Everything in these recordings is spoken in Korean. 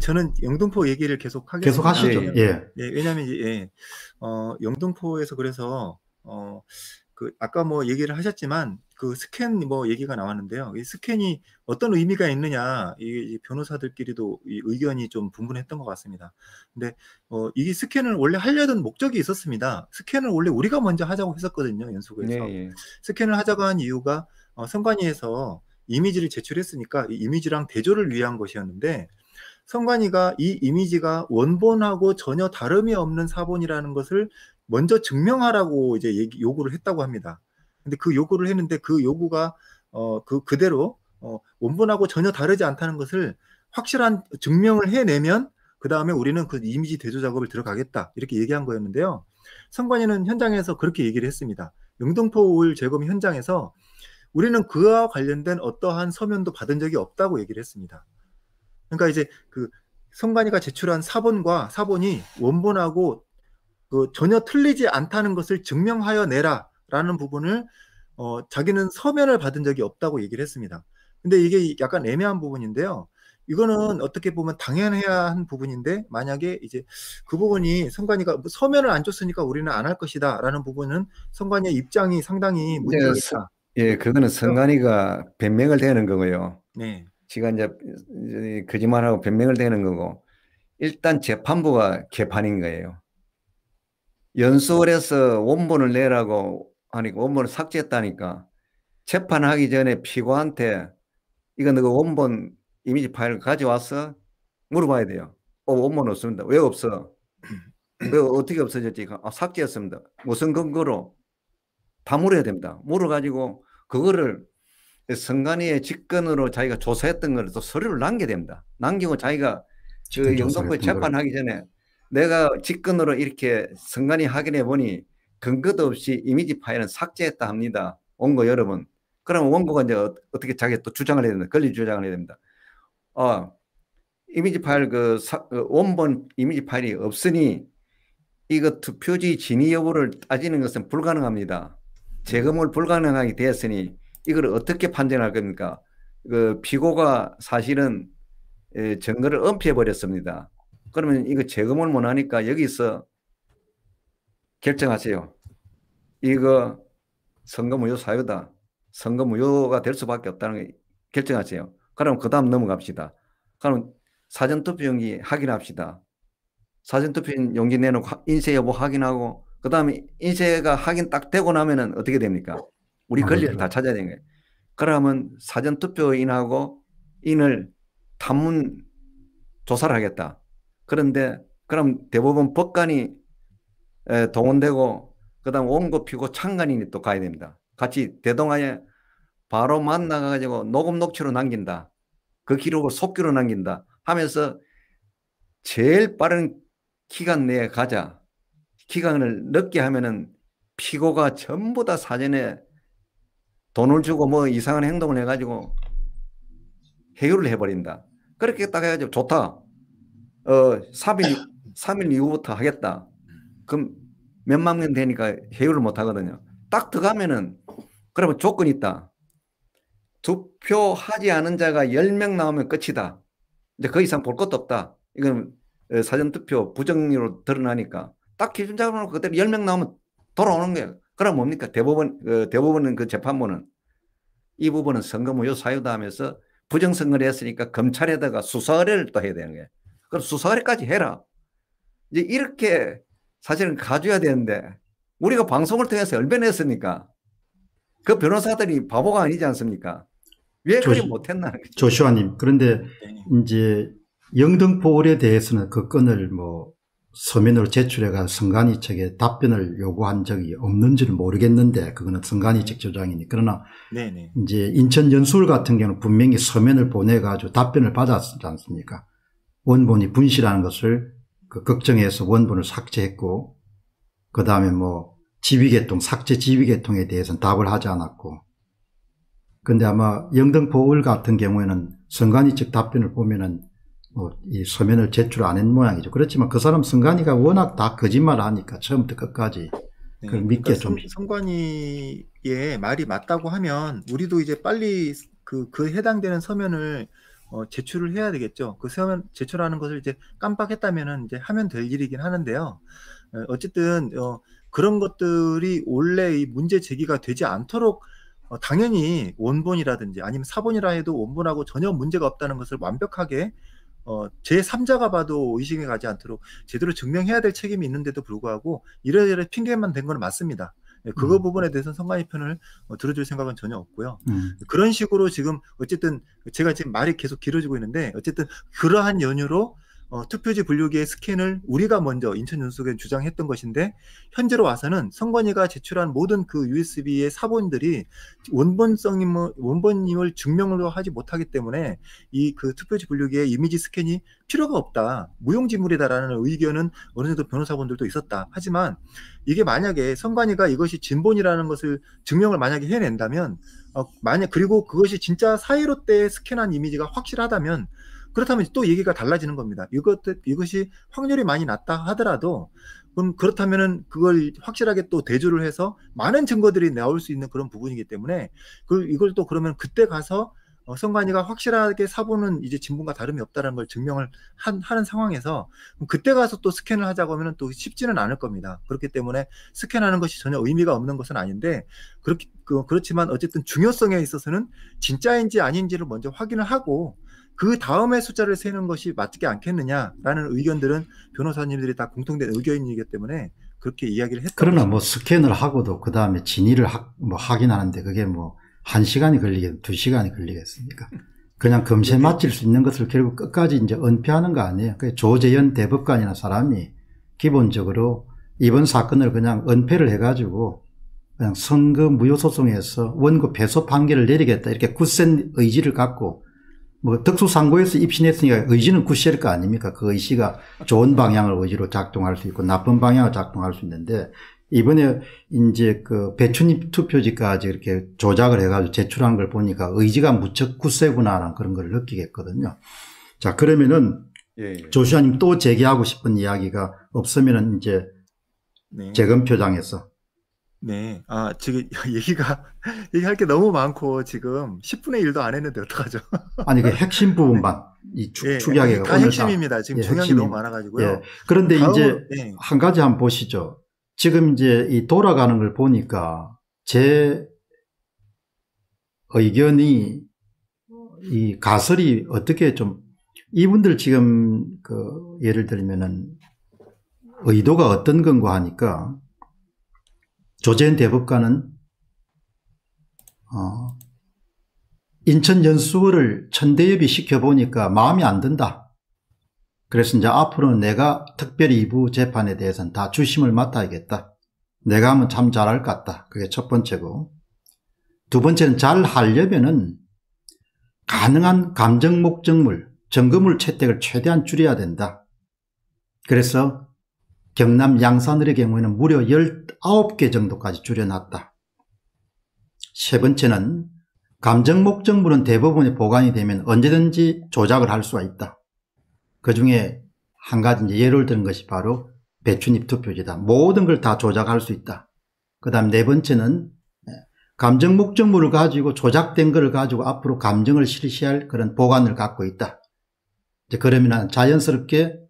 저는 영등포 얘기를 계속 하게습니 계속 하시죠. 예. 예. 예 왜냐하면 예, 어, 영등포에서 그래서 어, 그 아까 뭐 얘기를 하셨지만 그 스캔 뭐 얘기가 나왔는데요. 이 스캔이 어떤 의미가 있느냐 이, 변호사들끼리도 이 의견이 좀 분분했던 것 같습니다. 근데 어, 이 스캔을 원래 하려던 목적이 있었습니다. 스캔을 원래 우리가 먼저 하자고 했었거든요 연속에서 네, 예, 스캔을 하자고 한 이유가 어, 선관위에서 이미지를 제출했으니까 이 이미지랑 대조를 위한 것이었는데 성관이가 이 이미지가 원본하고 전혀 다름이 없는 사본이라는 것을 먼저 증명하라고 이제 얘기, 요구를 했다고 합니다. 근데 그 요구를 했는데 그 요구가 어, 그 그대로 어, 원본하고 전혀 다르지 않다는 것을 확실한 증명을 해내면 그 다음에 우리는 그 이미지 대조 작업을 들어가겠다 이렇게 얘기한 거였는데요. 성관이는 현장에서 그렇게 얘기를 했습니다. 영등포 오일 재검 현장에서 우리는 그와 관련된 어떠한 서면도 받은 적이 없다고 얘기를 했습니다. 그러니까 이제 그 성관이가 제출한 사본과 사본이 원본하고 그 전혀 틀리지 않다는 것을 증명하여 내라라는 부분을 어, 자기는 서면을 받은 적이 없다고 얘기를 했습니다. 근데 이게 약간 애매한 부분인데요. 이거는 어떻게 보면 당연해야 한 부분인데 만약에 이제 그 부분이 성관이가 뭐 서면을 안 줬으니까 우리는 안 할 것이다라는 부분은 성관이의 입장이 상당히 예, 문제가 있다. 예, 그거는 성관이가 변명을 대는 거고요. 네. 시간 이제 거짓말하고 변명을 대는 거고 일단 재판부가 개판인 거예요. 연수원에서 원본을 내라고 하니까 원본을 삭제했다니까 재판하기 전에 피고한테 이거 너가 원본 이미지 파일 가져와서 물어봐야 돼요. 어, 원본 없습니다. 왜 없어? 왜 어떻게 없어졌지? 아, 삭제했습니다. 무슨 근거로? 다 물어야 됩니다. 물어가지고 그거를 선관위의 그 직권으로 자기가 조사했던 걸또 서류를 남게 됩니다. 남기고 자기가 그 영등포 재판하기 전에 내가 직권으로 이렇게 선관위 확인해 보니 근거도 없이 이미지 파일은 삭제했다 합니다. 원고 여러분. 그러면 원고가 이제 어, 어떻게 자기 또 주장을 해야 됩니다. 권리 주장을 해야 됩니다. 어, 이미지 파일 그 사, 그 원본 이미지 파일이 없으니 이거 투표지 진위 여부를 따지는 것은 불가능합니다. 재검을 불가능하게 되었으니 이걸 어떻게 판정할 겁니까? 그 피고가 사실은 예, 증거를 은폐해 버렸습니다. 그러면 이거 재검을 못 하니까 여기서 결정하세요. 이거 선거 무효 사유다. 선거 무효가 될 수밖에 없다는 게 결정하세요. 그럼 그 다음 넘어갑시다. 그럼 사전투표용기 확인합시다. 사전투표 용기 내놓고 인쇄 여부 확인하고 그 다음에 인쇄가 확인 딱 되고 나면은 어떻게 됩니까? 우리 권리를 다찾아야 되는 거예요. 그러면 사전투표인하고 인을 탐문 조사를 하겠다. 그런데 그럼 대법원 법관이 동원되고 그다음 원고피고 창간인이 또 가야 됩니다. 같이 대동하에 바로 만나가지고 녹음 녹취로 남긴다. 그 기록을 속기로 남긴다 하면서 제일 빠른 기간 내에 가자. 기간을 늦게 하면은 피고가 전부 다 사전에 돈을 주고 뭐 이상한 행동을 해가지고 해결을 해버린다. 그렇게 딱 해가지고 좋다. 어, 3일, 3일 이후부터 하겠다. 그럼 몇 만 명 되니까 해결을 못 하거든요. 딱 들어가면은 그러면 조건이 있다. 투표하지 않은 자가 10명 나오면 끝이다. 이제 그 이상 볼 것도 없다. 이건 어, 사전투표 부정리로 드러나니까 딱 기준 잡아놓고 그대로 10명 나오면 돌아오는 거예요. 그럼 뭡니까? 대법원, 어, 대법원은 그 재판부는 이 부분은 선거무효 사유다 하면서 부정선거를 했으니까 검찰에다가 수사 의뢰를 또 해야 되는 거예요. 그럼 수사 의뢰까지 해라. 이제 이렇게 사실은 가져야 되는데 우리가 방송을 통해서 얼마나 했습니까? 그 변호사들이 바보가 아니지 않습니까? 왜 조시, 그 못했나? 조슈아님, 그런데 네. 이제 영등포에 대해서는 그 건을 뭐 서면으로 제출해간 성관이 측에 답변을 요구한 적이 없는지는 모르겠는데 그거는 성관이측 네. 주장이니 그러나 네네. 이제 인천 연수울 같은 경우는 분명히 서면을 보내가지고 답변을 받았지 않습니까? 원본이 분실하는 것을 그 걱정해서 원본을 삭제했고 그 다음에 뭐 지휘계통 삭제 지휘계통에 대해서는 답을 하지 않았고 근데 아마 영등포울 같은 경우에는 성관이측 답변을 보면은 뭐이 서면을 제출 안 한 모양이죠. 그렇지만 그 사람 승관이가 워낙 다 거짓말을 하니까 처음부터 끝까지 네, 그걸 그러니까 믿게 그러니까 좀 선관위의 말이 맞다고 하면 우리도 이제 빨리 그, 그 해당되는 서면을 어, 제출을 해야 되겠죠. 그 서면 제출하는 것을 이제 깜빡했다면은 이제 하면 될 일이긴 하는데요. 어, 어쨌든 어, 그런 것들이 원래 이 문제 제기가 되지 않도록 어, 당연히 원본이라든지 아니면 사본이라 해도 원본하고 전혀 문제가 없다는 것을 완벽하게 어, 제3자가 봐도 의심이 가지 않도록 제대로 증명해야 될 책임이 있는데도 불구하고 이래저래 핑계만 된 건 맞습니다. 네, 그거 음. 부분에 대해서는 성관이 편을 어, 들어줄 생각은 전혀 없고요. 음. 그런 식으로 지금 어쨌든 제가 지금 말이 계속 길어지고 있는데 어쨌든 그러한 연유로 어, 투표지 분류기의 스캔을 우리가 먼저 인천연수교는 주장했던 것인데 현재로 와서는 선관위가 제출한 모든 그 USB의 사본들이 원본성임을 원본임을 증명으로 하지 못하기 때문에 이 그 투표지 분류기의 이미지 스캔이 필요가 없다 무용지물이다라는 의견은 어느 정도 변호사분들도 있었다 하지만 이게 만약에 선관위가 이것이 진본이라는 것을 증명을 만약에 해낸다면 어, 만약 그리고 그것이 진짜 사이로 때 스캔한 이미지가 확실하다면 그렇다면 또 얘기가 달라지는 겁니다. 이것 이것이 확률이 많이 낮다 하더라도 그럼 그렇다면은 그걸 확실하게 또 대조를 해서 많은 증거들이 나올 수 있는 그런 부분이기 때문에 그 이걸 또 그러면 그때 가서 어, 선관위가 확실하게 사본은 이제 진분과 다름이 없다는 걸 증명을 한, 하는 상황에서 그때 가서 또 스캔을 하자고 하면 또 쉽지는 않을 겁니다. 그렇기 때문에 스캔하는 것이 전혀 의미가 없는 것은 아닌데 그렇기, 그, 그렇지만 어쨌든 중요성에 있어서는 진짜인지 아닌지를 먼저 확인을 하고 그 다음에 숫자를 세는 것이 맞지 않겠느냐라는 의견들은 변호사님들이 다 공통된 의견이기 때문에 그렇게 이야기를 했다. 그러나 뭐 스캔을 하고도 그 다음에 진위를 하, 뭐 하긴 하는데 그게 뭐 한 시간이 걸리겠, 두 시간이 걸리겠습니까? 그냥 검시 네. 맞힐 수 있는 것을 결국 끝까지 이제 은폐하는 거 아니에요. 그 조재현 대법관이나 사람이 기본적으로 이번 사건을 그냥 은폐를 해가지고 그냥 선거 무효 소송에서 원고 배소 판결을 내리겠다 이렇게 굳센 의지를 갖고 뭐 특수상고에서 입신했으니까 의지는 굳실 거 아닙니까? 그 의지가 좋은 방향을 의지로 작동할 수 있고 나쁜 방향을 작동할 수 있는데 이번에 이제 그 배추잎 투표지까지 이렇게 조작을 해가지고 제출한 걸 보니까 의지가 무척 굳세구나라는 그런 걸 느끼겠거든요. 자 그러면은 예, 예. 조슈아님 또 제기하고 싶은 이야기가 없으면은 이제 네. 재검표장에서 네. 아 지금 얘기가 얘기할 게 너무 많고 지금 10분의 1도 안 했는데 어떡하죠? 아니 그 핵심 네. 부분만 이 축, 예, 축약해가 그러니까 핵심입니다. 지금 예, 중요한 게 너무 많아가지고요. 예. 그런데 다음, 이제 예. 한 가지 한번 보시죠. 지금 이제 이 돌아가는 걸 보니까 제 의견이 이 가설이 어떻게 좀 이분들 지금 그 예를 들면은 의도가 어떤 건가 하니까 조재현 대법관은 어, 인천 연수를 천대협이 시켜보니까 마음이 안 든다. 그래서 이제 앞으로는 내가 특별히 이부 재판에 대해서는 다 주심을 맡아야겠다. 내가 하면 참 잘할 것 같다. 그게 첫 번째고. 두 번째는 잘 하려면은 가능한 감정 목적물, 점검물 채택을 최대한 줄여야 된다. 그래서 경남 양산을의 경우에는 무려 19개 정도까지 줄여놨다. 세 번째는 감정 목적물은 대부분이 보관이 되면 언제든지 조작을 할 수가 있다. 그 중에 한 가지 예를 든 것이 바로 배추잎 투표지다. 모든 걸 다 조작할 수 있다. 그 다음 네 번째는 감정 목적물을 가지고 조작된 것을 가지고 앞으로 감정을 실시할 그런 보관을 갖고 있다. 이제 그러면 자연스럽게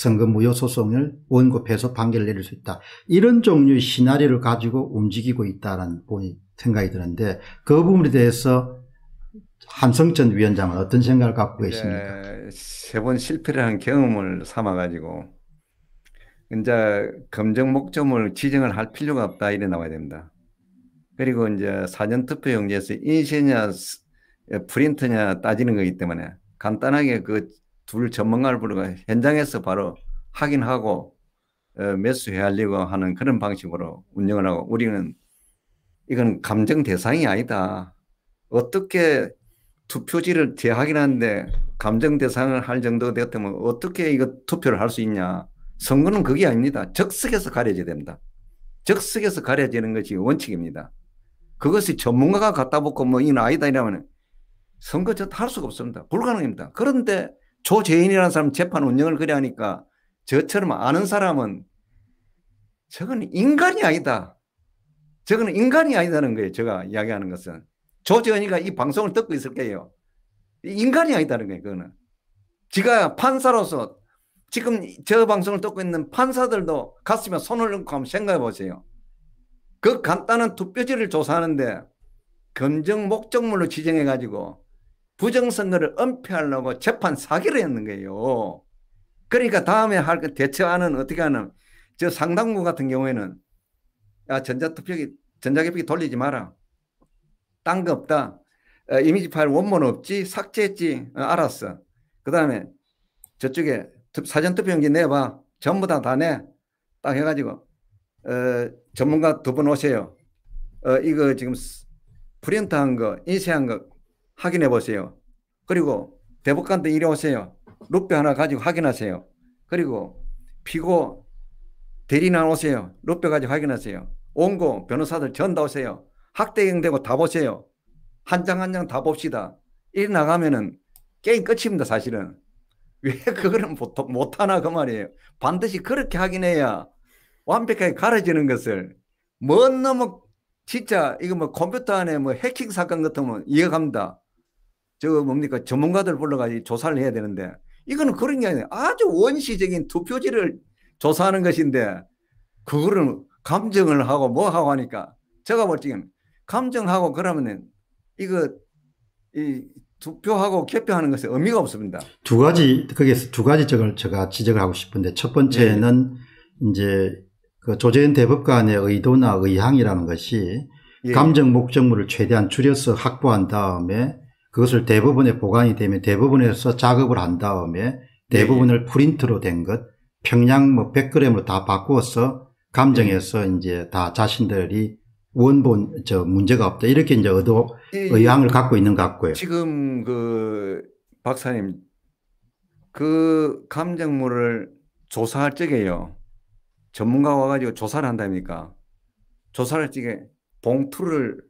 선거 무효 소송을 원고패소판결 내릴 수 있다. 이런 종류의 시나리오를 가지고 움직이고 있다는 생각이 드는데 그 부분에 대해서 한성천 위원장은 어떤 생각을 갖고 예, 계십니까? 세 번 실패를 한 경험을 삼아가지고 이제 검증 목적을 지정을 할 필요가 없다 이래 나와야 됩니다. 그리고 이제 사전투표용지에서 인쇄냐 프린트냐 따지는 거기 때문에 간단하게 그둘 전문가를 부르고 현장에서 바로 확인하고 어, 매수 헤아리고 하는 그런 방식으로 운영을 하고 우리는 이건 감정 대상이 아니다. 어떻게 투표지를 재확인하는데 감정 대상을 할 정도가 되었다면 어떻게 이거 투표를 할 수 있냐. 선거는 그게 아닙니다. 적석에서 가려져야 됩니다. 적석에서 가려지는 것이 원칙입니다. 그것이 전문가가 갖다 붙고 뭐 이건 아니다 이러면 선거 저할 수가 없습니다. 불가능합니다 그런데 조재인이라는 사람 재판 운영을 그래 하니까 저처럼 아는 사람은 저건 인간이 아니다. 저건 인간이 아니다는 거예요. 제가 이야기하는 것은. 조재인이가이 방송을 듣고 있을 거예요. 인간이 아니다는 거예요. 그거는. 지가 판사로서 지금 저 방송을 듣고 있는 판사들도 가슴에 손을 얹고 한번 생각해 보세요. 그 간단한 투표지를 조사하는데 검증 목적물로 지정해 가지고 부정선거를 은폐하려고 재판 사기를 했는 거예요. 그러니까 다음에 할 대처하는 어떻게 하는 저 상당부 같은 경우에는 야 전자투표기 전자개표기 돌리지 마라. 딴 거 없다. 어, 이미지 파일 원본 없지 삭제했지 어, 알았어. 그 다음에 저쪽에 사전투표용지 내봐. 전부 다다 내. 딱 해가지고 어, 전문가 두 분 오세요. 어, 이거 지금 프린트한 거 인쇄한 거 확인해 보세요. 그리고 대법관도 이리 오세요. 루페 하나 가지고 확인하세요. 그리고 피고 대리나 오세요. 루페 가지고 확인하세요. 온고 변호사들 전 다 오세요. 학대행되고 다 보세요. 한 장 한 장 다 봅시다. 일 나가면은 게임 끝입니다, 사실은. 왜 그거는 보통 못하나 그 말이에요. 반드시 그렇게 확인 해야 완벽하게 가려지는 것을 뭔 너무 진짜 이거 뭐 컴퓨터 안에 뭐 해킹 사건 같은 건 이해갑니다. 저 뭡니까 전문가들 불러가지고 조사를 해야 되는데 이거는 그런 게 아니에요. 아주 원시적인 투표지를 조사하는 것인데 그거를 감정을 하고 뭐 하고 하니까 제가 볼 때는 감정하고 그러면은 이거 이 투표하고 개표하는 것에 의미가 없습니다. 두 가지 거기두 가지 점을 제가 지적을 하고 싶은데 첫 번째는 네. 이제 그 조재현 대법관의 의도나 의향이라는 것이 예. 감정 목적물을 최대한 줄여서 확보한 다음에 그것을 대부분에 보관이 되면 대부분에서 작업을 한 다음에 네. 대부분을 프린트로 된 것, 평양 뭐 100g으로 다 바꾸어서 감정해서 네. 이제 다 자신들이 원본 저 문제가 없다 이렇게 이제 의도 의향을 갖고 있는 것 같고요. 지금 그 박사님 그 감정물을 조사할 적에요. 전문가 와가지고 조사를 한답니까? 조사를 적에 봉투를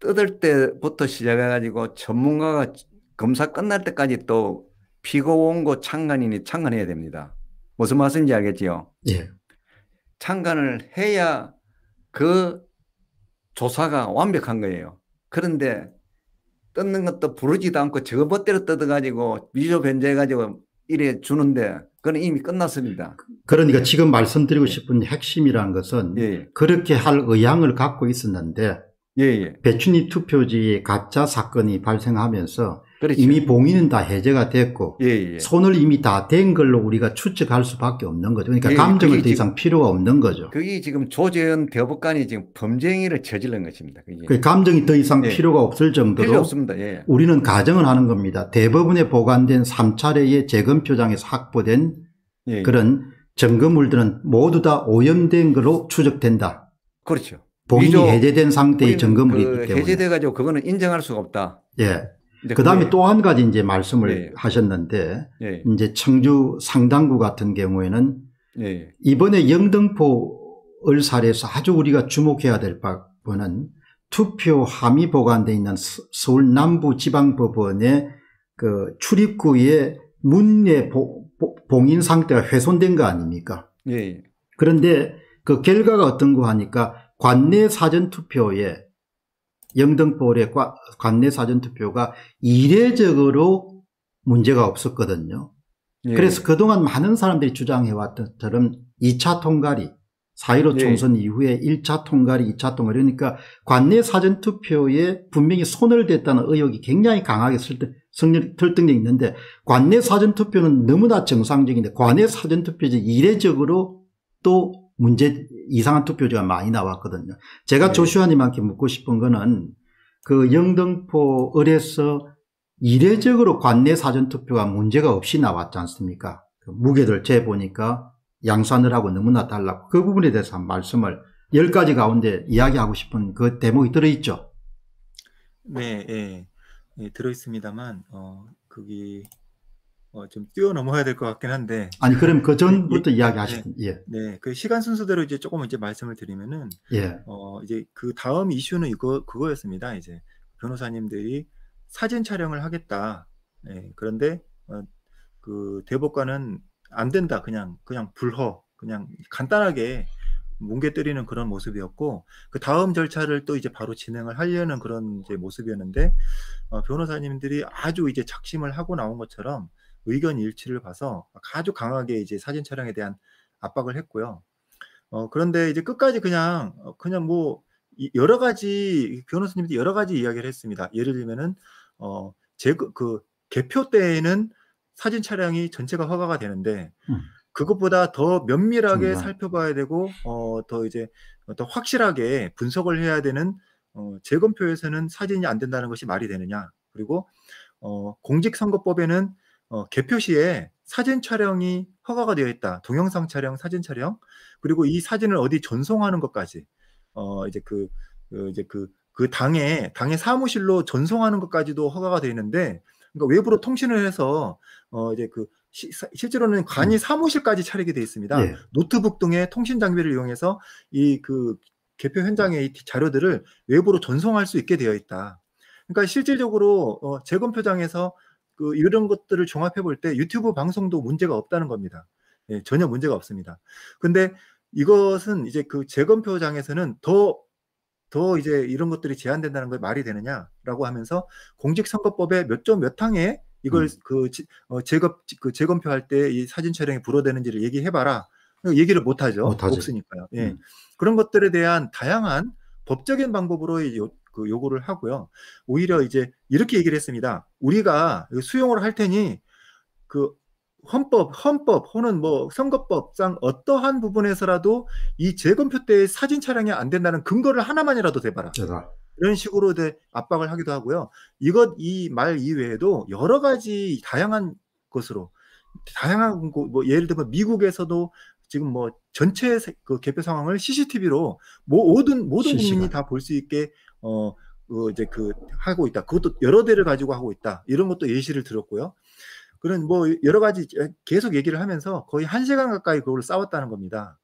뜯을 때부터 시작해가지고 전문가가 검사 끝날 때까지 또 피고 온거 창간이니 창간해야 됩니다. 무슨 말씀인지 알겠지요? 예. 창간을 해야 그 조사가 완벽한 거예요. 그런데 뜯는 것도 부르지도 않고 저거 멋대로 뜯어가지고 미조 변제해가지고 이래 주는데 그건 이미 끝났습니다. 그러니까 지금 말씀드리고 예. 싶은 핵심이라는 것은 예, 예. 그렇게 할 의향을 갖고 있었는데 예, 예. 배춘희 투표지의 가짜 사건이 발생하면서 그렇죠. 이미 봉인은 다 해제가 됐고 예, 예. 손을 이미 다 댄 걸로 우리가 추측할 수밖에 없는 거죠. 그러니까 예, 예. 감정을 더 이상 필요가 없는 거죠. 그게 지금 조재현 대법관이 지금 범죄행위를 저질른 것입니다. 그게 그 감정이 더 이상 예. 필요가 없을 정도로 필요 없습니다. 예, 우리는 가정을 하는 겁니다. 대법원에 보관된 3차례의 재검 표장에서 확보된 그런 증거물들은 모두 다 오염된 걸로 추적된다. 그렇죠. 본인이 해제된 상태의 점검물이 있기 그 때문에. 해제돼 가지고 그거는 인정할 수가 없다. 예. 그다음에 또 한 가지 이제 말씀을 예. 하셨는데 예. 이제 청주 상당구 같은 경우에는 예. 이번에 영등포을 사례에서 아주 우리가 주목해야 될 부분은 투표 함이 보관되어 있는 서울 남부 지방법원의 그 출입구의 문의 봉인 상태가 훼손된 거 아닙니까? 예. 그런데 그 결과가 어떤 거 하니까 관내 사전투표에 영등포의 관내 사전투표가 이례적으로 문제가 없었거든요. 예. 그래서 그동안 많은 사람들이 주장해왔던 처럼 2차 통갈리4.15 총선 이후에 1차 통갈리 2차 통갈이 그러니까 관내 사전투표에 분명히 손을 댔다는 의혹이 굉장히 강하게 설득력 있는데 관내 사전투표는 너무나 정상적인데 관내 사전투표제 이례적으로 또 문제 이상한 투표지가 많이 나왔거든요. 제가 네. 조슈아님한테 묻고 싶은 거는 그 영등포 을에서 이례적으로 관내 사전투표가 문제가 없이 나왔지 않습니까? 그 무게들 재보니까 양산을하고 너무나 달랐고 그 부분에 대해서 한 말씀을 10가지 가운데 이야기하고 싶은 그 대목이 들어있죠? 네, 예. 예 들어있습니다만, 어, 그게 어, 좀 뛰어넘어야 될 것 같긴 한데. 아니, 그럼 그 전부터 예, 예. 이야기 하시던, 예. 네, 그 시간 순서대로 이제 조금 이제 말씀을 드리면은, 예. 어, 이제 그 다음 이슈는 이거, 그거였습니다. 이제 변호사님들이 사진 촬영을 하겠다. 예, 그런데, 어, 그 대법관은 안 된다. 그냥, 그냥 불허. 그냥 간단하게 뭉개 뜨리는 그런 모습이었고, 그 다음 절차를 또 이제 바로 진행을 하려는 그런 이제 모습이었는데, 어, 변호사님들이 아주 이제 작심을 하고 나온 것처럼, 의견 일치를 봐서 아주 강하게 이제 사진 촬영에 대한 압박을 했고요. 어, 그런데 이제 끝까지 그냥, 어, 그냥 뭐, 여러 가지, 변호사님들이 여러 가지 이야기를 했습니다. 예를 들면은, 어, 제, 그, 개표 때에는 사진 촬영이 전체가 허가가 되는데, 음. 그것보다 더 면밀하게 정말. 살펴봐야 되고, 어, 더 이제, 더 확실하게 분석을 해야 되는, 어, 재검표에서는 사진이 안 된다는 것이 말이 되느냐. 그리고, 어, 공직선거법에는 어, 개표 시에 사진 촬영이 허가가 되어 있다. 동영상 촬영, 사진 촬영, 그리고 이 사진을 어디 전송하는 것까지, 어, 이제 그, 그 이제 그, 그 당의, 당의 사무실로 전송하는 것까지도 허가가 되어 있는데, 그러니까 외부로 통신을 해서, 어, 이제 그, 시, 실제로는 관이 음. 사무실까지 차리게 되어 있습니다. 네. 노트북 등의 통신 장비를 이용해서 이 그 개표 현장의 자료들을 외부로 전송할 수 있게 되어 있다. 그러니까 실질적으로 어, 재검표장에서 그 이런 것들을 종합해 볼 때 유튜브 방송도 문제가 없다는 겁니다. 예, 전혀 문제가 없습니다. 근데 이것은 이제 그 재검표장에서는 더, 더 이제 이런 것들이 제한된다는 걸 말이 되느냐라고 하면서 공직선거법에몇 점 몇 항에 이걸 음. 그 어, 재검 그 재검표할 때 이 사진 촬영이 불어되는지를 얘기해봐라. 그 얘기를 못하죠. 못하지. 없으니까요. 예. 음. 그런 것들에 대한 다양한 법적인 방법으로 그 요구를 하고요. 오히려 이제 이렇게 얘기를 했습니다. 우리가 수용을 할 테니 그 헌법, 헌법 혹은 뭐 선거법상 어떠한 부분에서라도 이 재검표 때 사진 촬영이 안 된다는 근거를 하나만이라도 대봐라. 제가. 이런 식으로 대 압박을 하기도 하고요. 이것 이 말 이외에도 여러 가지 다양한 것으로 다양한 뭐 예를 들면 미국에서도 지금 뭐 전체 그 개표 상황을 CCTV로 모든 모든 국민이 다 볼 수 있게 어, 그 이제 그 하고 있다. 그것도 여러 대를 가지고 하고 있다. 이런 것도 예시를 들었고요. 그런 뭐 여러 가지 계속 얘기를 하면서 거의 한 시간 가까이 그걸 싸웠다는 겁니다.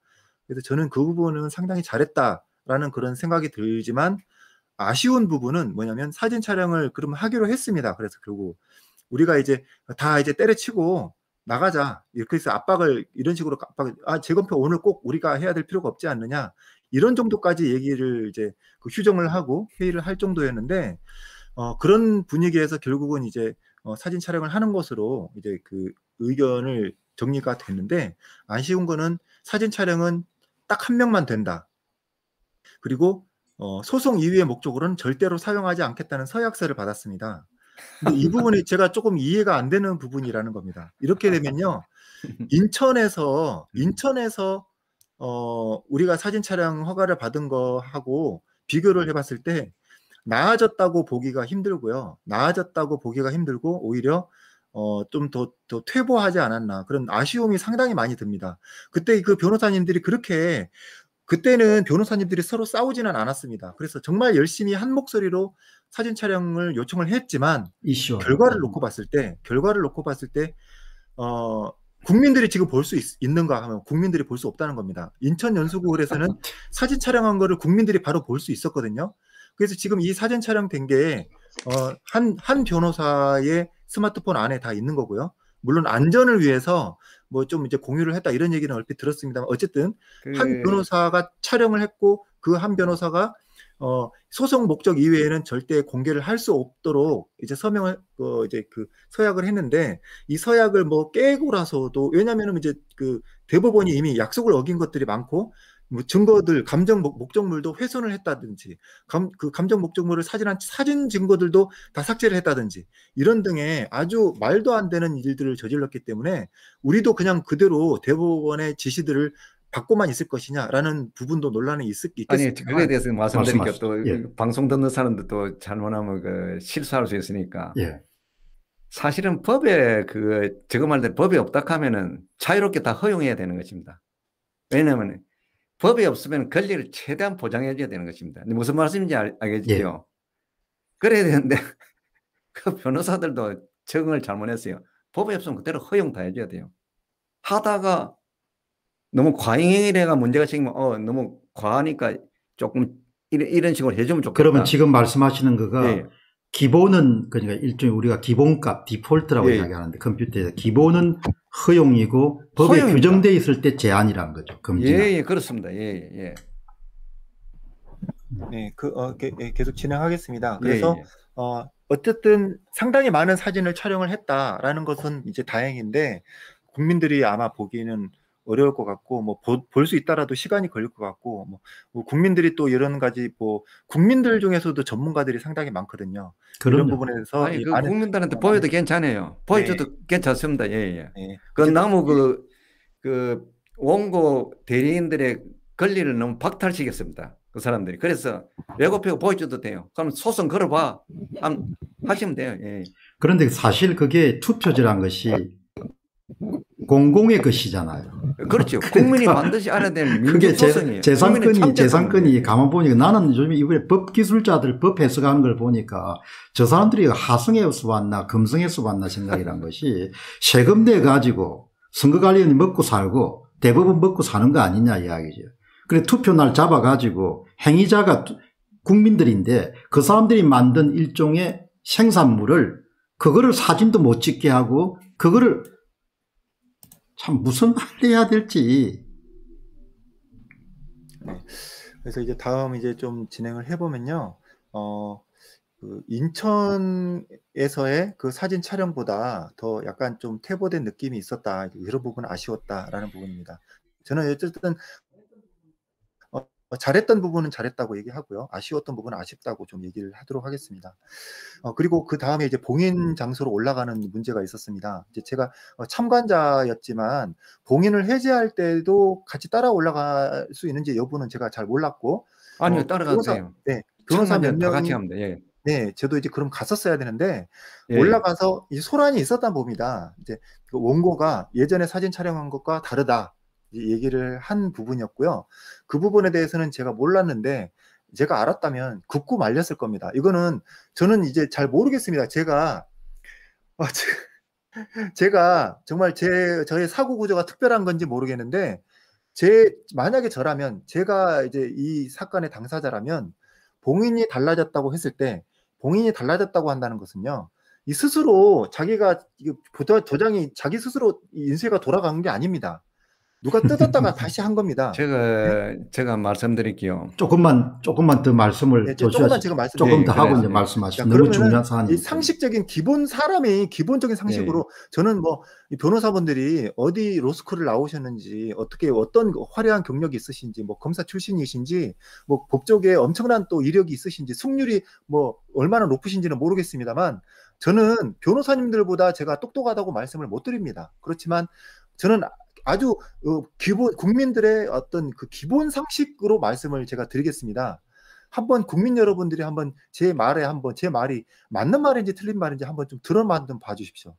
그래서 저는 그 부분은 상당히 잘했다라는 그런 생각이 들지만 아쉬운 부분은 뭐냐면 사진 촬영을 그럼 하기로 했습니다. 그래서 결국 우리가 이제 다 이제 때려치고 나가자. 이렇게 해서 압박을 이런 식으로 압박을 아 재검표 오늘 꼭 우리가 해야 될 필요가 없지 않느냐 이런 정도까지 얘기를 이제 그 휴정을 하고 회의를 할 정도였는데 어, 그런 분위기에서 결국은 이제 어, 사진 촬영을 하는 것으로 이제 그 의견을 정리가 됐는데 아쉬운 거는 사진 촬영은 딱 한 명만 된다. 그리고 어, 소송 이후의 목적으로는 절대로 사용하지 않겠다는 서약서를 받았습니다. 근데 이 부분이 제가 조금 이해가 안 되는 부분이라는 겁니다. 이렇게 되면요, 인천에서 음. 인천에서 어, 우리가 사진 촬영 허가를 받은 거하고 비교를 네. 해봤을 때 나아졌다고 보기가 힘들고요. 나아졌다고 보기가 힘들고 오히려 어, 좀더 더 퇴보하지 않았나 그런 아쉬움이 상당히 많이 듭니다. 그때 그 변호사님들이 그렇게 그때는 네. 변호사님들이 서로 싸우지는 않았습니다. 그래서 정말 열심히 한 목소리로 사진 촬영을 요청을 했지만 이슈. 결과를 네. 놓고 봤을 때 결과를 놓고 봤을 때 어, 국민들이 지금 볼 수 있는가 하면 국민들이 볼 수 없다는 겁니다. 인천 연수구에서는 사진 촬영한 거를 국민들이 바로 볼 수 있었거든요. 그래서 지금 이 사진 촬영된 게 어, 한 한 변호사의 스마트폰 안에 다 있는 거고요. 물론 안전을 위해서 뭐 좀 이제 공유를 했다 이런 얘기는 얼핏 들었습니다만 어쨌든 그, 그... 한 변호사가 촬영을 했고 그 한 변호사가 어, 소송 목적 이외에는 절대 공개를 할 수 없도록 이제 서명을 어, 이제 그 서약을 했는데 이 서약을 뭐 깨고라서도 왜냐면은 이제 그 대법원이 이미 약속을 어긴 것들이 많고 뭐 증거들 감정 목, 적물도 훼손을 했다든지 감, 그 감정 목적물을 사진한 사진 증거들도 다 삭제를 했다든지 이런 등의 아주 말도 안 되는 일들을 저질렀기 때문에 우리도 그냥 그대로 대법원의 지시들을 받고만 있을 것이냐라는 부분도 논란이 있을 있겠습니다. 아니 그거에 대해서말씀드리니까또 아, 그 예. 방송 듣는 사람도 또 잘못하면 그 실수할 수 있으니까. 예. 사실은 법에 그 제가 말대로 법이 없다 하면은 자유롭게 다 허용해야 되는 것입니다. 왜냐하면 법이 없으면 권리를 최대한 보장해줘야 되는 것입니다. 무슨 말씀인지 알, 겠지요 예. 그래야 되는데 그 변호사들도 적응을 잘못했어요. 법이 없으면 그대로 허용 다 해줘야 돼요. 하다가 너무 과잉행위가 문제가 생기면 어 너무 과하니까 조금 이런, 이런 식으로 해주면 좋겠다. 그러면 지금 말씀하시는 거가 예. 네. 기본은 그러니까 일종의 우리가 기본값 디폴트라고 예. 이야기하는데 컴퓨터에서 기본은 허용이고 법에 허용입니다. 규정돼 있을 때 제한이라는 거죠. 금지. 예, 예, 그렇습니다. 예, 예. 네, 그 어, 게, 예, 계속 진행하겠습니다. 예, 그래서 예, 예. 어 어쨌든 상당히 많은 사진을 촬영을 했다라는 것은 이제 다행인데 국민들이 아마 보기에는 어려울 것 같고 뭐 볼 수 있다라도 시간이 걸릴 것 같고 뭐, 뭐 국민들이 또 여러 가지 뭐 국민들 중에서도 전문가들이 상당히 많거든요. 그런 부분에서 아니, 그 국민들한테 보여도 괜찮아요. 보여줘도 네. 괜찮습니다. 예예. 예. 네. 그 너무 그그 그 원고 대리인들의 권리를 너무 박탈시켰습니다. 그 사람들이. 그래서 레고표 보여줘도 돼요. 그럼 소송 걸어봐. 하시면 돼요. 예. 그런데 사실 그게 투표제란 것이 공공의 것이잖아요. 그렇죠. 그러니까 국민이 그러니까 반드시 알아야 될 그게 제, 재산권이 재산권이 가만 보니까 나는 요즘 에 이번에 법 기술자들 법 해석하는 걸 보니까 저 사람들이 하성에서 왔나 금성에서 왔나 생각이란 것이 세금 내 가지고 선거관리원이 먹고 살고 대법원 먹고 사는 거 아니냐 이야기죠. 그래 투표 날 잡아 가지고 행위자가 국민들인데 그 사람들이 만든 일종의 생산물을 그거를 사진도 못 찍게 하고 그거를 참 무슨 말을 해야 될지. 네. 그래서 이제 다음 이제 좀 진행을 해보면요. 어, 그 인천에서의 그 사진 촬영보다 더 약간 좀 퇴보된 느낌이 있었다. 이런 부분 아쉬웠다라는 부분입니다. 저는 어쨌든 어, 잘했던 부분은 잘했다고 얘기하고요. 아쉬웠던 부분은 아쉽다고 좀 얘기를 하도록 하겠습니다. 어, 그리고 그 다음에 이제 봉인 장소로 올라가는 문제가 있었습니다. 이제 제가 어, 참관자였지만 봉인을 해제할 때도 같이 따라 올라갈 수 있는지 여부는 제가 잘 몰랐고 아니요 어, 따라가세요. 네, 변호사 몇명 같이 합니다. 예. 네, 저도 이제 그럼 갔었어야 되는데 예. 올라가서 이제 소란이 있었단 봅니다. 이제 그 원고가 예전에 사진 촬영한 것과 다르다. 얘기를 한 부분이었고요. 그 부분에 대해서는 제가 몰랐는데 제가 알았다면 굽고 말렸을 겁니다. 이거는 저는 이제 잘 모르겠습니다. 제가 어, 제가 정말 제 저의 사고 구조가 특별한 건지 모르겠는데 제 만약에 저라면 제가 이제 이 사건의 당사자라면 봉인이 달라졌다고 했을 때 봉인이 달라졌다고 한다는 것은요. 이 스스로 자기가 보다 저장이 자기 스스로 인쇄가 돌아간 게 아닙니다. 누가 뜯었다가 다시 한 겁니다. 제가 네? 제가 말씀드릴게요. 조금만 조금만 더 말씀을 네, 조금만 제가 말씀 조금 네, 더 하고 이제 말씀하시죠. 너무 중요한 사안이 상식적인 기본 사람이 기본적인 상식으로 네. 저는 뭐 변호사분들이 어디 로스쿨을 나오셨는지 어떻게 어떤 화려한 경력이 있으신지 뭐 검사 출신이신지 뭐 법조계 엄청난 또 이력이 있으신지 숙률이 뭐 얼마나 높으신지는 모르겠습니다만 저는 변호사님들보다 제가 똑똑하다고 말씀을 못 드립니다. 그렇지만 저는 아주 어, 기본 국민들의 어떤 그 기본 상식으로 말씀을 제가 드리겠습니다. 한번 국민 여러분들이 한번 제 말에 한번 제 말이 맞는 말인지 틀린 말인지 한번 좀 들어만 좀 봐주십시오.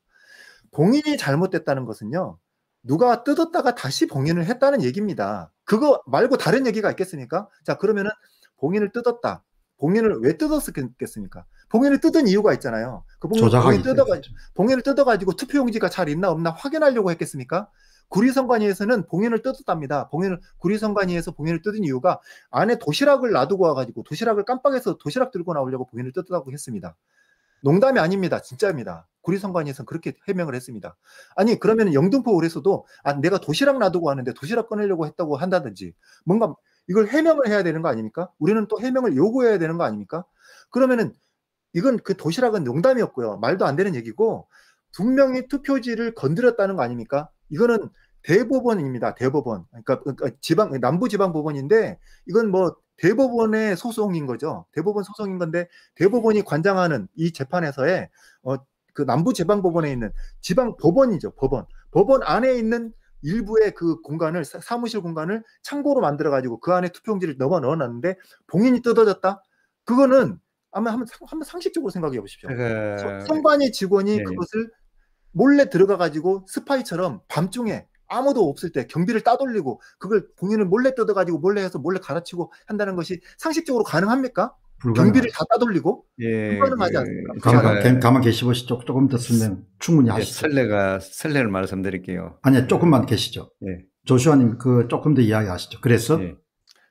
봉인이 잘못됐다는 것은요. 누가 뜯었다가 다시 봉인을 했다는 얘기입니다. 그거 말고 다른 얘기가 있겠습니까? 자, 그러면은 봉인을 뜯었다. 봉인을 왜 뜯었겠습니까? 봉인을 뜯은 이유가 있잖아요. 그 봉인, 봉인 뜯어가지고, 봉인을 뜯어가지고 투표용지가 잘 있나 없나 확인하려고 했겠습니까? 구리선관위에서는 봉인을 뜯었답니다. 봉인을 구리선관위에서 봉인을 뜯은 이유가 안에 도시락을 놔두고 와가지고 도시락을 깜빡해서 도시락 들고 나오려고 봉인을 뜯었다고 했습니다. 농담이 아닙니다. 진짜입니다. 구리선관위에서는 그렇게 해명을 했습니다. 아니 그러면 영등포울에서도 아, 내가 도시락 놔두고 왔는데 도시락 꺼내려고 했다고 한다든지 뭔가 이걸 해명을 해야 되는 거 아닙니까? 우리는 또 해명을 요구해야 되는 거 아닙니까? 그러면은 이건 그 도시락은 농담이었고요. 말도 안 되는 얘기고 분명히 투표지를 건드렸다는 거 아닙니까? 이거는 대법원입니다. 대법원. 그러니까, 그니까 지방 남부 지방 법원인데 이건 뭐 대법원의 소송인 거죠. 대법원 소송인 건데 대법원이 관장하는 이 재판에서의 어, 그 남부 지방 법원에 있는 지방 법원이죠. 법원. 법원 안에 있는 일부의 그 공간을 사무실 공간을 창고로 만들어 가지고 그 안에 투표용지를 넣어 넣어 놨는데 봉인이 뜯어졌다. 그거는 아마 한번, 한번 상식적으로 생각해 보십시오. 네. 선관위 직원이 네. 그것을 몰래 들어가 가지고 스파이처럼 밤중에 아무도 없을 때 경비를 따돌리고 그걸 공인을 몰래 뜯어가지고 몰래 해서 몰래 갈아치고 한다는 것이 상식적으로 가능합니까? 불가능하죠. 경비를 다 따돌리고 예, 불가능하지 예. 않습니까? 그 가만, 가만 계시보시 조금 더 쓰면 충분히 예, 하시죠. 예, 설레가 설레를 말씀드릴게요. 아니요 조금만 계시죠. 예. 조슈아님 그 조금 더 이야기하시죠. 그래서 예.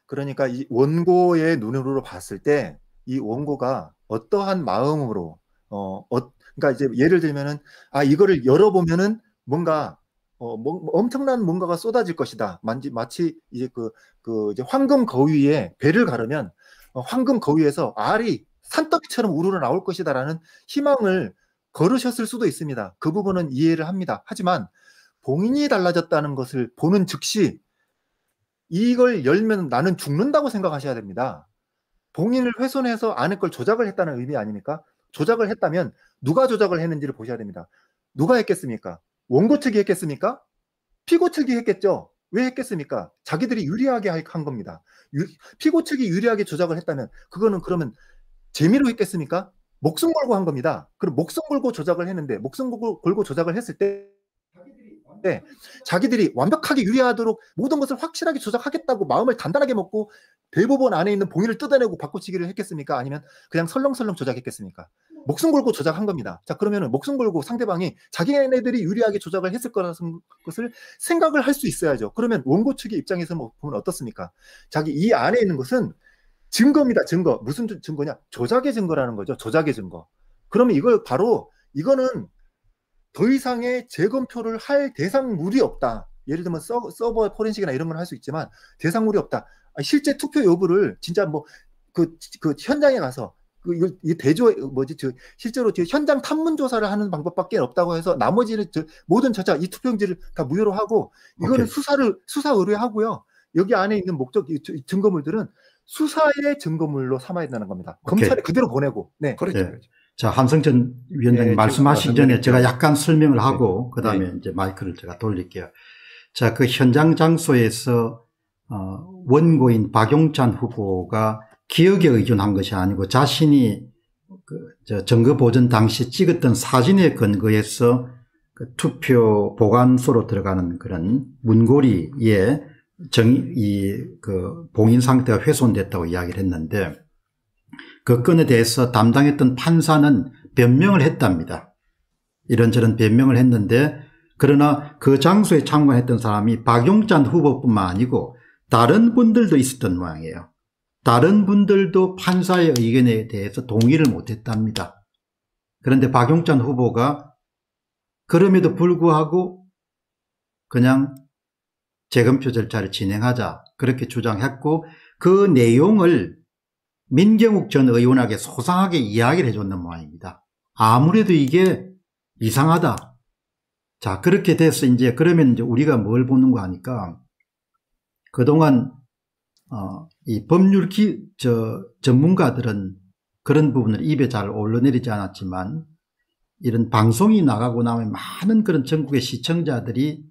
그러니까 이 원고의 눈으로 봤을 때 이 원고가 어떠한 마음으로 어, 어 그러니까 이제 예를 들면은 아 이거를 열어보면은 뭔가 어, 뭐, 엄청난 뭔가가 쏟아질 것이다. 만지, 마치 이제 그, 그 이제 황금 거위에 배를 가르면 어, 황금 거위에서 알이 산더미처럼 우르르 나올 것이다라는 희망을 걸으셨을 수도 있습니다. 그 부분은 이해를 합니다. 하지만 봉인이 달라졌다는 것을 보는 즉시 이걸 열면 나는 죽는다고 생각하셔야 됩니다. 봉인을 훼손해서 안에 걸 조작을 했다는 의미 아닙니까? 조작을 했다면 누가 조작을 했는지를 보셔야 됩니다. 누가 했겠습니까? 원고 측이 했겠습니까? 피고 측이 했겠죠. 왜 했겠습니까? 자기들이 유리하게 한 겁니다. 유, 피고 측이 유리하게 조작을 했다면 그거는 그러면 재미로 했겠습니까? 목숨 걸고 한 겁니다. 그럼 목숨 걸고 조작을 했는데 목숨 걸고, 걸고 조작을 했을 때때 자기들이 완벽하게 유리하도록 모든 것을 확실하게 조작하겠다고 마음을 단단하게 먹고 대법원 안에 있는 봉인을 뜯어내고 바꿔치기를 했겠습니까? 아니면 그냥 설렁설렁 조작했겠습니까? 목숨 걸고 조작한 겁니다. 자, 그러면은 목숨 걸고 상대방이 자기네들이 유리하게 조작을 했을 거라는 것을 생각을 할 수 있어야죠. 그러면 원고 측의 입장에서 보면 어떻습니까? 자기 이 안에 있는 것은 증거입니다. 증거. 무슨 증거냐? 조작의 증거라는 거죠. 조작의 증거. 그러면 이걸 바로 이거는 더 이상의 재검표를할 대상물이 없다. 예를 들면 서, 서버 포렌식이나 이런 걸 할 수 있지만 대상물이 없다. 아, 실제 투표 여부를 진짜 뭐 그 그 현장에 가서 그, 이 대조, 뭐지, 저, 실제로 저 현장 탐문조사를 하는 방법밖에 없다고 해서 나머지는 저, 모든 저자, 이 투표용지를 다 무효로 하고, 이거는 오케이. 수사를, 수사 의뢰하고요. 여기 안에 있는 목적, 이, 이 증거물들은 수사의 증거물로 삼아야 된다는 겁니다. 오케이. 검찰에 그대로 보내고. 네. 그렇죠. 네. 자, 함성전 위원장님 네, 말씀하시기 전에 제가 약간 설명을 하고 네. 그다음에 네. 이제 마이크를 제가 돌릴게요. 자, 그 현장 장소에서 어, 원고인 박용찬 후보가 기억에 의존한 것이 아니고 자신이 그 증거 보전 당시 찍었던 사진에 근거해서 그 투표 보관소로 들어가는 그런 문고리에 정이 그 봉인 상태가 훼손됐다고 이야기를 했는데 그 건에 대해서 담당했던 판사는 변명을 했답니다. 이런저런 변명을 했는데 그러나 그 장소에 참관했던 사람이 박용찬 후보뿐만 아니고 다른 분들도 있었던 모양이에요. 다른 분들도 판사의 의견에 대해서 동의를 못했답니다. 그런데 박용찬 후보가 그럼에도 불구하고 그냥 재검표 절차를 진행하자 그렇게 주장했고 그 내용을 민경욱 전 의원에게 소상하게 이야기를 해줬는 모양입니다. 아무래도 이게 이상하다. 자 그렇게 돼서 이제 그러면 이제 우리가 뭘 보는 거 하니까 그동안 어, 이 법률 기, 저, 전문가들은 그런 부분을 입에 잘 올려내리지 않았지만 이런 방송이 나가고 나면 많은 그런 전국의 시청자들이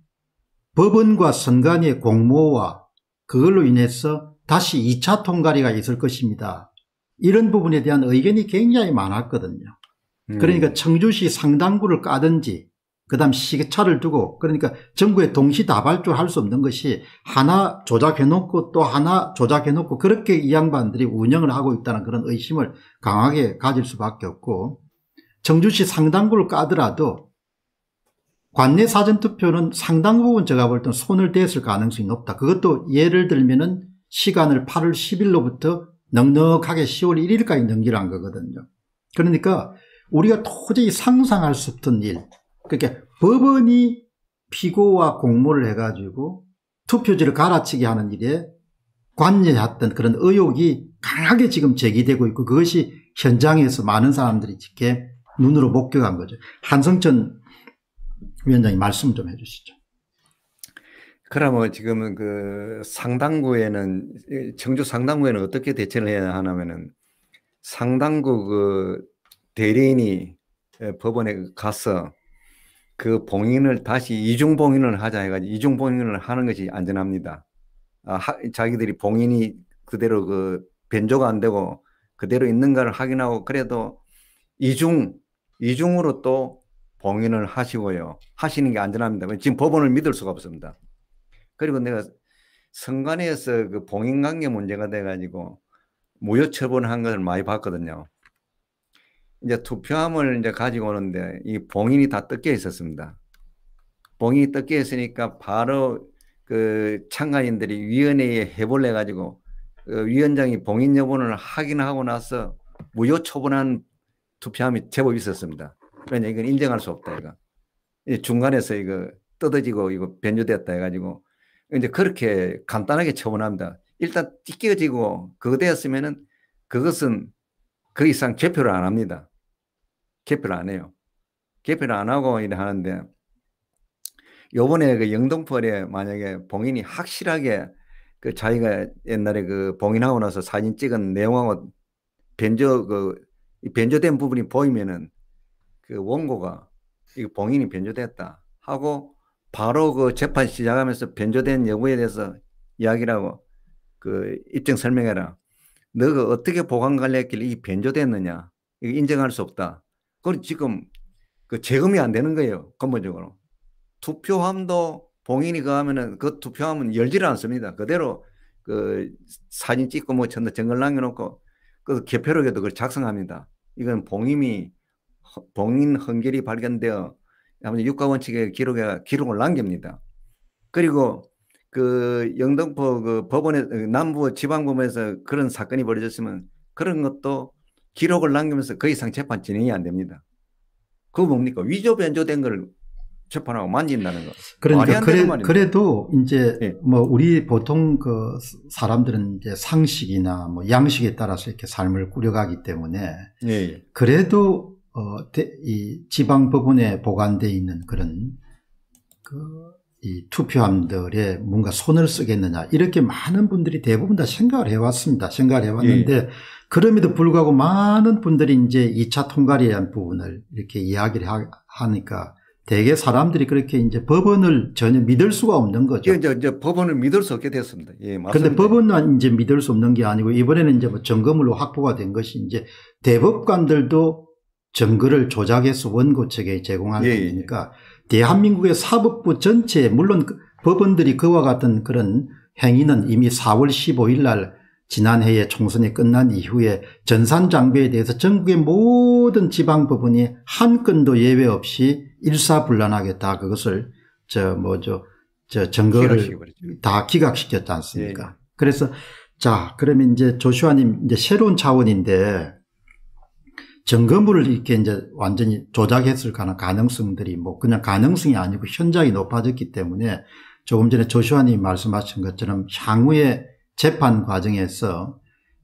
법원과 선관위의 공모와 그걸로 인해서 다시 2차 통가리가 있을 것입니다. 이런 부분에 대한 의견이 굉장히 많았거든요. 음. 그러니까 청주시 상당구를 까든지 그다음 시차를 두고 그러니까 정부에 동시다발적으로 할 수 없는 것이 하나 조작해놓고 또 하나 조작해놓고 그렇게 이 양반들이 운영을 하고 있다는 그런 의심을 강하게 가질 수밖에 없고 청주시 상당구를 까더라도 관내 사전투표는 상당 부분 제가 볼땐 손을 댔을 가능성이 높다. 그것도 예를 들면은 시간을 8월 10일로부터 넉넉하게 10월 1일까지 넘기로 한 거거든요. 그러니까 우리가 도저히 상상할 수 없던 일 그러니까 법원이 피고와 공모를 해가지고 투표지를 갈아치게 하는 일에 관여했던 그런 의혹이 강하게 지금 제기되고 있고 그것이 현장에서 많은 사람들이 직게 눈으로 목격한 거죠. 한성천 위원장님 말씀 좀 해주시죠. 그러면 지금은 그 상당구에는 청주 상당구에는 어떻게 대처를 해야 하냐면은 상당구 그 대리인이 예, 법원에 가서 그 봉인을 다시 이중 봉인을 하자 해가지고 이중 봉인을 하는 것이 안전합니다. 아, 하, 자기들이 봉인이 그대로 그 변조가 안 되고 그대로 있는가를 확인하고 그래도 이중 이중으로 또 봉인을 하시고요 하시는 게 안전합니다. 지금 법원을 믿을 수가 없습니다. 그리고 내가 선관위에서 그 봉인관계 문제가 돼가지고 무효 처분한 것을 많이 봤거든요. 이제 투표함을 이제 가지고 오는데 이 봉인이 다 뜯겨 있었습니다. 봉인이 뜯겨 있으니까 바로 그 참가인들이 위원회에 해볼래 가지고 그 위원장이 봉인 여부를 확인하고 나서 무효 처분한 투표함이 제법 있었습니다. 그러니 이건 인정할 수 없다 이거. 중간에서 이거 뜯어지고 이거 변조되었다 해가지고 근데 그렇게 간단하게 처분합니다. 일단 찢겨지고 그거 되었으면은 그것은 그 이상 개표를 안 합니다. 개표를 안 해요. 개표를 안 하고 이래 하는데 요번에 그 영등포에 만약에 봉인이 확실하게 그 자기가 옛날에 그 봉인하고 나서 사진 찍은 내용하고 변조 그 변조된 부분이 보이면은 그 원고가 이 봉인이 변조됐다 하고 바로 그 재판 시작하면서 변조된 여부에 대해서 이야기를 하고 그 입증 설명해라. 너가 어떻게 보관 관리했길래 이 변조됐느냐. 이거 인정할 수 없다. 그건 지금 그 재검이 안 되는 거예요. 근본적으로. 투표함도 봉인이 그하면은 그 투표함은 열지를 않습니다. 그대로 그 사진 찍고 뭐 전다 정글 남겨놓고 그 개표록에도 그걸 작성합니다. 이건 봉임이 봉인 헌결이 발견되어 아무튼 육가 원칙의 기록에 기록을 남깁니다. 그리고 그 영등포 그 법원에 그 남부 지방법원에서 그런 사건이 벌어졌으면 그런 것도 기록을 남기면서 그 이상 재판 진행이 안 됩니다. 그거 뭡니까? 위조 변조된 걸 재판하고 만진다는 거. 그러니까 그래, 그래도 이제 네. 뭐 우리 보통 그 사람들은 이제 상식이나 뭐 양식에 따라서 이렇게 삶을 꾸려가기 때문에 네. 그래도 어, 대, 이 지방 법원에 보관돼 있는 그런 그이 투표함들에 뭔가 손을 쓰겠느냐 이렇게 많은 분들이 대부분 다 생각을 해왔습니다. 생각을 해왔는데 예. 그럼에도 불구하고 많은 분들이 이제 2차 통과리한 부분을 이렇게 이야기를 하, 니까 대개 사람들이 그렇게 이제 법원을 전혀 믿을 수가 없는 거죠. 예, 이제, 이제 법원을 믿을 수 없게 됐습니다. 예, 맞습니다. 그런데 법원은 이제 믿을 수 없는 게 아니고 이번에는 이제 뭐 점검으로 확보가 된 것이 이제 대법관들도 정거를 조작해서 원고 책에 제공하는 예, 예, 예. 겁니까? 예. 대한민국의 사법부 전체에 물론 그 법원들이 그와 같은 그런 행위는 이미 4월 15일 날 지난해에 총선이 끝난 이후에 전산 장비에 대해서 전국의 모든 지방 법원이 한 건도 예외 없이 일사불란하게 다 그것을 저 뭐죠 저 증거를 다 기각시켰지 않습니까? 예, 예. 그래서 자 그러면 이제 조슈아님 이제 새로운 차원인데 점검부를 이렇게 이제 완전히 조작했을 가능성들이 뭐 그냥 가능성이 아니고 현장이 높아졌기 때문에 조금 전에 조슈아님 이 말씀하신 것처럼 향후에 재판 과정에서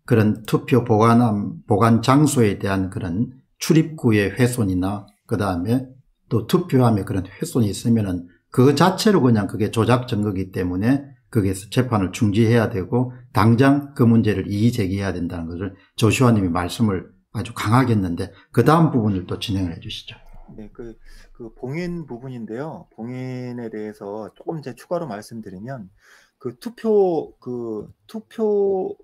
그런 투표 보관함, 보관 장소에 대한 그런 출입구의 훼손이나 그 다음에 또 투표함에 그런 훼손이 있으면은 그 자체로 그냥 그게 조작 증거기 때문에 거기에서 재판을 중지해야 되고 당장 그 문제를 이의 제기해야 된다는 것을 조슈아님이 말씀을 아주 강하겠는데 그 다음 부분을 또 진행을 해주시죠. 네, 그, 그 봉인 부분인데요. 봉인에 대해서 조금 이제 추가로 말씀드리면 그 투표 그 투표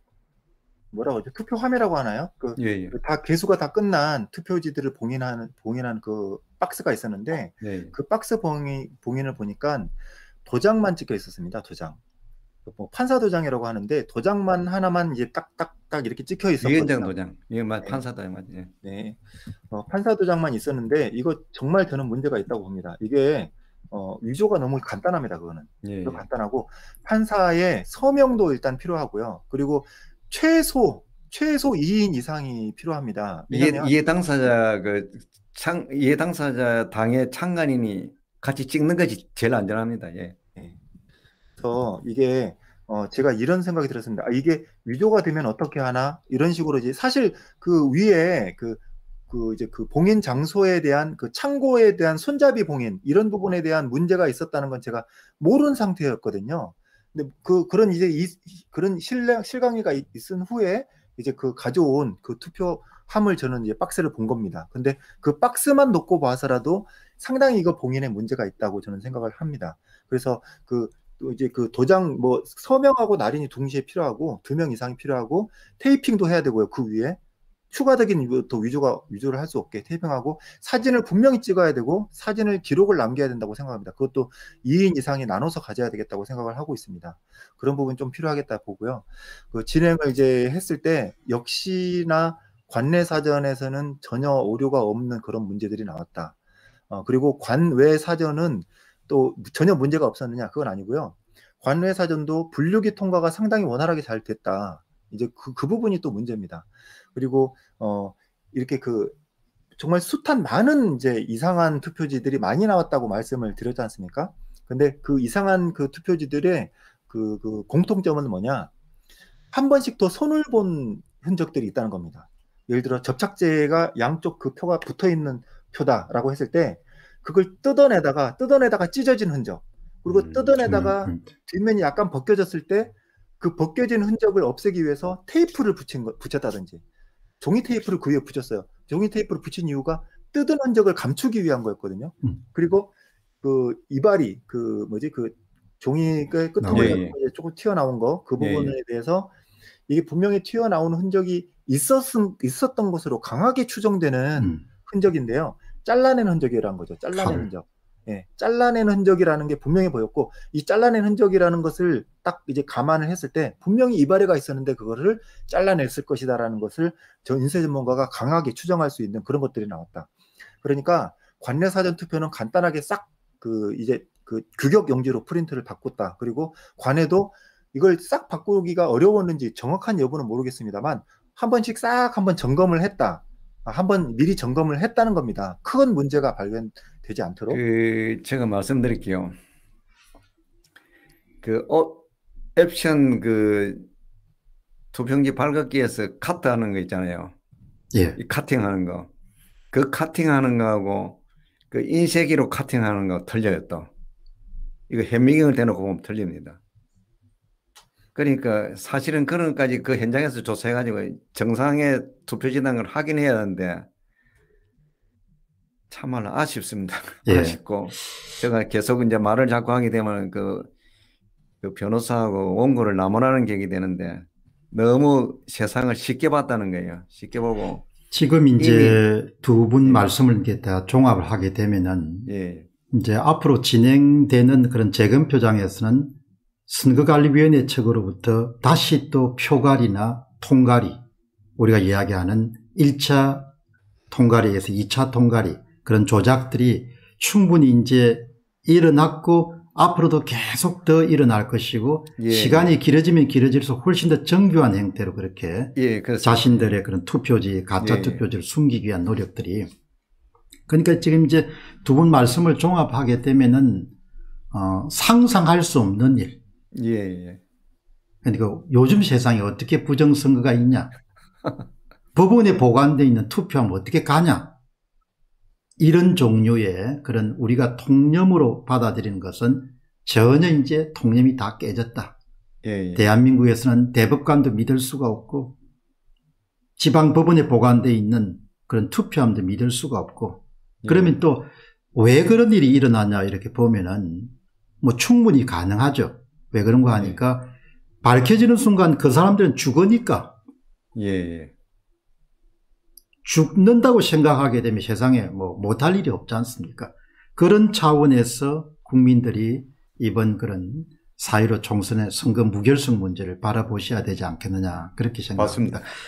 뭐라고 하죠? 투표 화면이라고 하나요? 그, 예, 예. 그 다 개수가 다 끝난 투표지들을 봉인하는 봉인한 그 박스가 있었는데 네, 예, 그 박스 봉인 봉인을 보니까 도장만 찍혀 있었습니다. 도장. 뭐 판사 도장이라고 하는데 도장만 하나만 이제 딱 딱딱 이렇게 찍혀 있었거든요. 위원장 도장. 예, 맞 판사 도장 맞 예. 네. 어, 판사 도장만 있었는데 이거 정말 저는 문제가 있다고 봅니다. 이게 어, 위조가 너무 간단합니다. 그거는 예, 예. 간단하고 판사의 서명도 일단 필요하고요. 그리고 최소 최소 2인 이상이 필요합니다. 이해, 이해 당사자 그 창, 이해 당사자 당의 창간인이 같이 찍는 것이 제일 안전합니다. 예. 그래서 이게 어, 제가 이런 생각이 들었습니다. 아, 이게 위조가 되면 어떻게 하나? 이런 식으로 이제 사실 그 위에 그, 그 이제 그 봉인 장소에 대한 그 창고에 대한 손잡이 봉인 이런 부분에 대한 문제가 있었다는 건 제가 모르는 상태였거든요. 근데 그, 그런 이제 이, 그런 실량, 실강의가 있은 후에 이제 그 가져온 그 투표함을 저는 이제 박스를 본 겁니다. 근데 그 박스만 놓고 봐서라도 상당히 이거 봉인에 문제가 있다고 저는 생각을 합니다. 그래서 그그 이제 그 도장 뭐 서명하고 날인이 동시에 필요하고 두 명 이상이 필요하고 테이핑도 해야 되고요. 그 위에 추가적인 더 위조가 위조를 할 수 없게 테이핑하고 사진을 분명히 찍어야 되고 사진을 기록을 남겨야 된다고 생각합니다. 그것도 2인 이상이 나눠서 가져야 되겠다고 생각을 하고 있습니다. 그런 부분 좀 필요하겠다 보고요. 그 진행을 이제 했을 때 역시나 관내 사전에서는 전혀 오류가 없는 그런 문제들이 나왔다. 어, 그리고 관외 사전은 또 전혀 문제가 없었느냐 그건 아니고요. 관례 사전도 분류기 통과가 상당히 원활하게 잘 됐다. 이제 그, 그 부분이 또 문제입니다. 그리고 어 이렇게 그 정말 숱한 많은 이제 이상한 투표지들이 많이 나왔다고 말씀을 드렸지 않습니까? 근데 그 이상한 그 투표지들의 그, 그 공통점은 뭐냐? 한 번씩 더 손을 본 흔적들이 있다는 겁니다. 예를 들어 접착제가 양쪽 그 표가 붙어 있는 표다라고 했을 때 그걸 뜯어내다가 뜯어내다가 찢어진 흔적 그리고 음, 뜯어내다가 정 뒷면이 약간 벗겨졌을 때 그 벗겨진 흔적을 없애기 위해서 테이프를 붙인 거, 붙였다든지 종이 테이프를 그 위에 붙였어요. 종이 테이프를 붙인 이유가 뜯은 흔적을 감추기 위한 거였거든요. 음. 그리고 그 이발이 그 뭐지 그 종이 끝에 예. 조금 튀어나온 거그 예, 예. 부분에 예, 대해서 이게 분명히 튀어나온 흔적이 있었음, 있었던 것으로 강하게 추정되는 음. 흔적인데요. 잘라낸 흔적이라는 거죠. 잘라낸 아, 네. 흔적. 예, 잘라낸 흔적이라는 게 분명히 보였고 이 잘라낸 흔적이라는 것을 딱 이제 감안을 했을 때 분명히 이발이가 있었는데 그거를 잘라냈을 것이다라는 것을 저 인쇄 전문가가 강하게 추정할 수 있는 그런 것들이 나왔다. 그러니까 관내 사전 투표는 간단하게 싹 그 이제 그 규격 용지로 프린트를 바꿨다. 그리고 관에도 이걸 싹 바꾸기가 어려웠는지 정확한 여부는 모르겠습니다만 한 번씩 싹 한 번 점검을 했다. 한번 미리 점검을 했다는 겁니다. 큰 문제가 발견되지 않도록. 그 제가 말씀드릴게요. 그 어, 옵션 그 투평기 발각기에서 카트하는 거 있잖아요. 예. 이 카팅하는 거. 그 카팅하는 거하고 그 인쇄기로 카팅하는 거 틀려요 또. 이거 현미경을 대놓고 보면 틀립니다. 그러니까 사실은 그런 것까지 그 현장에서 조사해가지고 정상의 투표 진행을 확인해야 하는데 참말로 아쉽습니다. 예. 아쉽고 제가 계속 이제 말을 자꾸 하게 되면 그, 그 변호사하고 원고를 나무라는 격이 되는데 너무 세상을 쉽게 봤다는 거예요. 쉽게 보고 지금 이제 두분 예. 말씀을 이렇게 다 종합을 하게 되면은 예. 이제 앞으로 진행되는 그런 재검표장에서는 선거관리위원회 측으로부터 다시 또 표갈이나 통갈이 우리가 이야기하는 1차 통갈이에서 2차 통갈이 그런 조작들이 충분히 이제 일어났고 앞으로도 계속 더 일어날 것이고 예. 시간이 길어지면 길어질수록 훨씬 더 정교한 형태로 그렇게 예, 자신들의 그런 투표지 가짜 예. 투표지를 숨기기 위한 노력들이 그러니까 지금 이제 두 분 말씀을 종합하게 되면은 어, 상상할 수 없는 일 예, 예. 그러니까 요즘 세상에 어떻게 부정선거가 있냐. 법원에 보관되어 있는 투표하면 어떻게 가냐. 이런 종류의 그런 우리가 통념으로 받아들이는 것은 전혀 이제 통념이 다 깨졌다. 예, 예. 대한민국에서는 대법관도 믿을 수가 없고 지방법원에 보관되어 있는 그런 투표함도 믿을 수가 없고 예. 그러면 또 왜 그런 일이 일어나냐 이렇게 보면은 뭐 충분히 가능하죠. 왜 그런가 하니까 밝혀지는 순간 그 사람들은 죽으니까. 예, 예. 죽는다고 생각하게 되면 세상에 뭐 못할 일이 없지 않습니까? 그런 차원에서 국민들이 이번 그런 사이로 총선의 선거 무결성 문제를 바라보셔야 되지 않겠느냐 그렇게 생각합니다. 맞습니다.